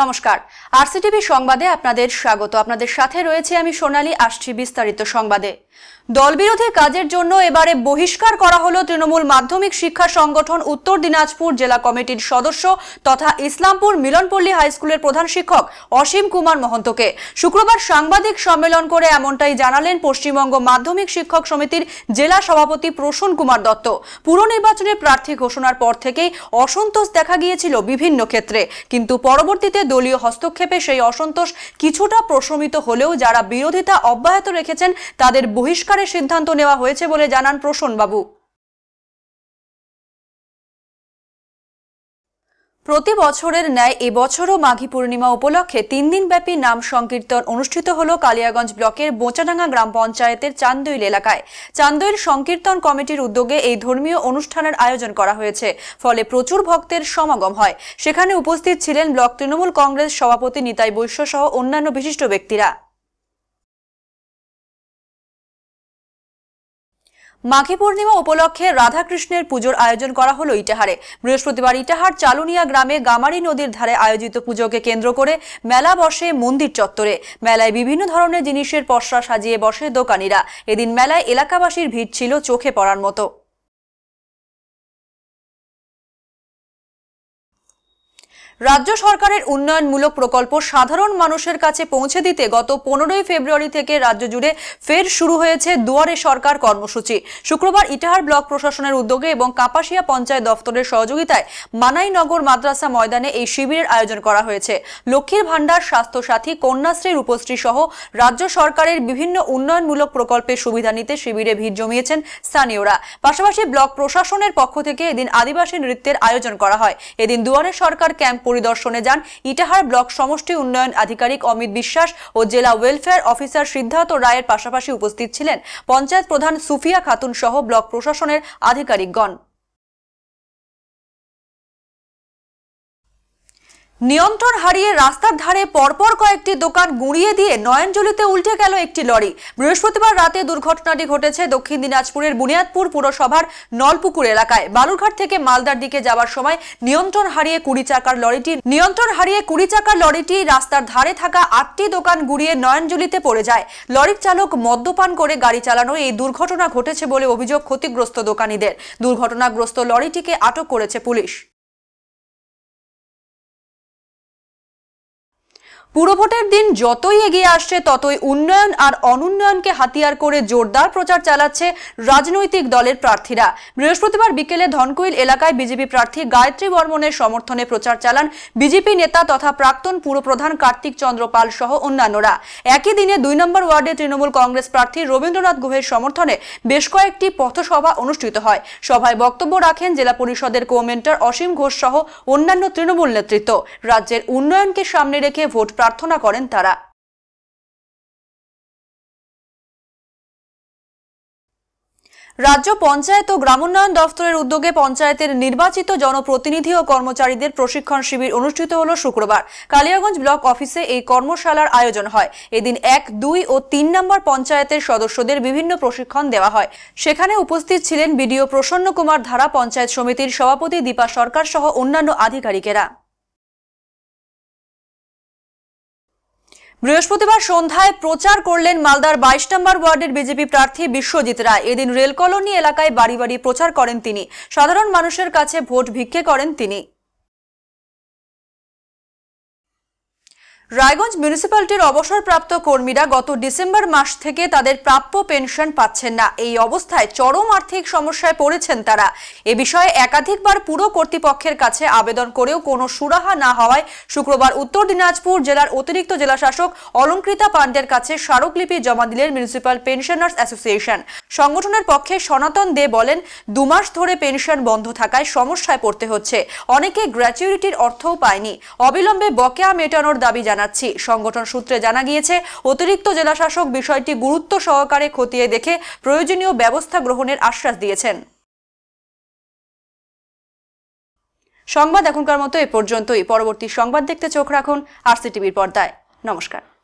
নমস্কার আরসিটিভি সংবাদে আপনাদের স্বাগত আপনাদের সাথে রয়েছে আমি সোনালি আসছি বিস্তারিত সংবাদে দলবিরোধী কাজের জন্য এবারে বহিষ্কার করা হলো তৃণমূল মাধ্যমিক শিক্ষা সংগঠন উত্তর দিনাজপুর জেলা কমিটির সদস্য তথা ইসলামপুর মিলনপল্লী হাইস্কুলের প্রধান শিক্ষক অসীম কুমার মহন্তকে শুক্রবার সাংবাদিক সম্মেলন করে এমনটাই জানালেন পশ্চিমবঙ্গ মাধ্যমিক শিক্ষক সমিতির জেলা সভাপতি প্রসূন কুমার দত্ত পুরনির্বাচনে প্রার্থী ঘোষণার পর থেকেই অসন্তোষ দেখা গিয়েছিল বিভিন্ন ক্ষেত্রে কিন্তু পরবর্তীতে দলীয় হস্তক্ষেপে সেই অসন্তোষ কিছুটা প্রশমিত হলেও যারা বিরোধিতা অব্যাহত রেখেছেন তাদের বহি বহিষ্কারের সিদ্ধান্ত নেওয়া হয়েছে বলে জানান বাবু প্রতি বছরের ন্যায় এবছরও মাঘী পূর্ণিমা উপলক্ষে তিন দিনব্যাপী নাম সংকীর্তন অনুষ্ঠিত হল কালিয়াগঞ্জ ব্লকের বোচাডাঙ্গা গ্রাম পঞ্চায়েতের চান্দইল এলাকায় চান্দইল সংকীর্তন কমিটির উদ্যোগে এই ধর্মীয় অনুষ্ঠানের আয়োজন করা হয়েছে ফলে প্রচুর ভক্তের সমাগম হয় সেখানে উপস্থিত ছিলেন ব্লক তৃণমূল কংগ্রেস সভাপতি নিতাই বৈশ্য সহ অন্যান্য বিশিষ্ট ব্যক্তিরা মাঘী পূর্ণিমা উপলক্ষে রাধাকৃষ্ণের পুজোর আয়োজন করা হল ইটাহারে বৃহস্পতিবার ইটাহার চালুনিয়া গ্রামে গামারি নদীর ধারে আয়োজিত পুজোকে কেন্দ্র করে মেলা বসে মন্দির চত্বরে মেলায় বিভিন্ন ধরনের জিনিসের পশরা সাজিয়ে বসে দোকানিরা এদিন মেলায় এলাকাবাসীর ভিড় ছিল চোখে পড়ার মতো রাজ্য সরকারের উন্নয়নমূলক প্রকল্প সাধারণ মানুষের কাছে পৌঁছে দিতে গত পনেরোই ফেব্রুয়ারি থেকে রাজ্য জুড়ে ফের শুরু হয়েছে দুয়ারে সরকার কর্মসূচি শুক্রবার ইটাহার ব্লক প্রশাসনের উদ্যোগে এবং কাপাসিয়া পঞ্চায়েত দফতরের সহযোগিতায় মানাইনগর মাদ্রাসা ময়দানে এই শিবিরের আয়োজন করা হয়েছে লক্ষ্মীর ভাণ্ডার স্বাস্থ্যসাথী কন্যাশ্রী রূপশ্রী সহ রাজ্য সরকারের বিভিন্ন উন্নয়নমূলক প্রকল্পের সুবিধা নিতে শিবিরে ভিড় জমিয়েছেন স্থানীয়রা পাশাপাশি ব্লক প্রশাসনের পক্ষ থেকে এদিন আদিবাসী নৃত্যের আয়োজন করা হয় এদিন দুয়ারে সরকার ক্যাম্প পরিদর্শনে যান ইটাহার ব্লক সমষ্টি উন্নয়ন আধিকারিক অমিত বিশ্বাস ও জেলা ওয়েলফেয়ার অফিসার সিদ্ধার্থ রায়ের পাশাপাশি উপস্থিত ছিলেন পঞ্চায়েত প্রধান সুফিয়া খাতুন সহ ব্লক প্রশাসনের আধিকারিকগণ নিয়ন্ত্রণ হারিয়ে রাস্তার ধারে পরপর কয়েকটি দোকান গুঁড়িয়ে দিয়ে নয়নজলিতে উল্টে গেল একটি লরি বৃহস্পতিবার রাতে দুর্ঘটনাটি ঘটেছে দক্ষিণ দিনাজপুরের বুনিয়াদপুর পুরসভার নলপুকুর এলাকায় বালুরঘাট থেকে মালদার দিকে যাওয়ার সময় নিয়ন্ত্রণ হারিয়ে কুড়ি চাকার লরিটি নিয়ন্ত্রণ হারিয়ে কুড়ি চাকার লরিটি রাস্তার ধারে থাকা আটটি দোকান গুঁড়িয়ে নয়নজলিতে পড়ে যায় লরির চালক মদ্যপান করে গাড়ি চালানো এই দুর্ঘটনা ঘটেছে বলে অভিযোগ ক্ষতিগ্রস্ত দোকানীদের দুর্ঘটনাগ্রস্ত লরিটিকে আটক করেছে পুলিশ পুরভোটের দিন যতই এগিয়ে আসছে ততই উন্নয়ন আর অনুন্নয়নকে হাতিয়ার করে জোরদার প্রচার চালাচ্ছে রাজনৈতিক দলের প্রার্থীরা বৃহস্পতিবার বিকেলে ধনকুইল এলাকায় বিজেপি প্রার্থী গায়ত্রী বর্মনের সমর্থনে প্রচার চালান বিজেপি নেতা তথা প্রাক্তন পুরপ্রধান কার্তিক চন্দ্র পাল সহ অন্যান্যরা একই দিনে দুই নম্বর ওয়ার্ডে তৃণমূল কংগ্রেস প্রার্থী রবীন্দ্রনাথ গুহের সমর্থনে বেশ কয়েকটি পথসভা অনুষ্ঠিত হয় সভায় বক্তব্য রাখেন জেলা পরিষদের কমেন্টার অসীম ঘোষ সহ অন্যান্য তৃণমূল নেতৃত্ব রাজ্যের উন্নয়নকে সামনে রেখে ভোট প্রার্থনা করেন তারা রাজ্য পঞ্চায়েত ও গ্রামোন্নয়ন দফতরের উদ্যোগে পঞ্চায়েতের নির্বাচিত জনপ্রতিনিধি ও কর্মচারীদের প্রশিক্ষণ শিবির অনুষ্ঠিত হল শুক্রবার কালিয়াগঞ্জ ব্লক অফিসে এই কর্মশালার আয়োজন হয় এদিন এক দুই ও তিন নম্বর পঞ্চায়েতের সদস্যদের বিভিন্ন প্রশিক্ষণ দেওয়া হয় সেখানে উপস্থিত ছিলেন বিডিও প্রসন্ন কুমার ধারা পঞ্চায়েত সমিতির সভাপতি দীপা সরকার সহ অন্যান্য আধিকারিকেরা বৃহস্পতিবার সন্ধ্যায় প্রচার করলেন মালদার বাইশ নম্বর ওয়ার্ডের বিজেপি প্রার্থী বিশ্বজিৎ রায় এদিন রেল কলোনি এলাকায় বাড়ি বাড়ি প্রচার করেন তিনি সাধারণ মানুষের কাছে ভোট ভিক্ষে করেন তিনি রায়গঞ্জ মিউনিসিপ্যালিটির অবসরপ্রাপ্ত কর্মীরা গত ডিসেম্বর মাস থেকে তাদের প্রাপ্য পেনশন পাচ্ছেন না এই অবস্থায় চরম আর্থিক সমস্যায় পড়েছেন তারা এ বিষয়ে একাধিকবার পুরো কর্তৃপক্ষের কাছে আবেদন করেও কোনো সুরাহা না হওয়ায় শুক্রবার উত্তর দিনাজপুর জেলার অতিরিক্ত জেলাশাসক অলঙ্কৃতা পাণ্ডের কাছে স্মারকলিপি জমা দিলেন মিউনিসিপ্যাল পেনশনার্স অ্যাসোসিয়েশন সংগঠনের পক্ষে সনাতন দে বলেন দুমাস ধরে পেনশন বন্ধ থাকায় সমস্যায় পড়তে হচ্ছে অনেকে গ্র্যাচুইটির অর্থও পায়নি অবিলম্বে বকেয়া মেটানোর দাবি জানাচ্ছি সংগঠন সূত্রে জানা গিয়েছে অতিরিক্ত জেলাশাসক বিষয়টি গুরুত্ব সহকারে খতিয়ে দেখে প্রয়োজনীয় ব্যবস্থা গ্রহণের আশ্বাস দিয়েছেন সংবাদ এখনকার মতো এ পর্যন্তই পরবর্তী সংবাদ দেখতে চোখ রাখুন আরসিটিভির পর্দায় নমস্কার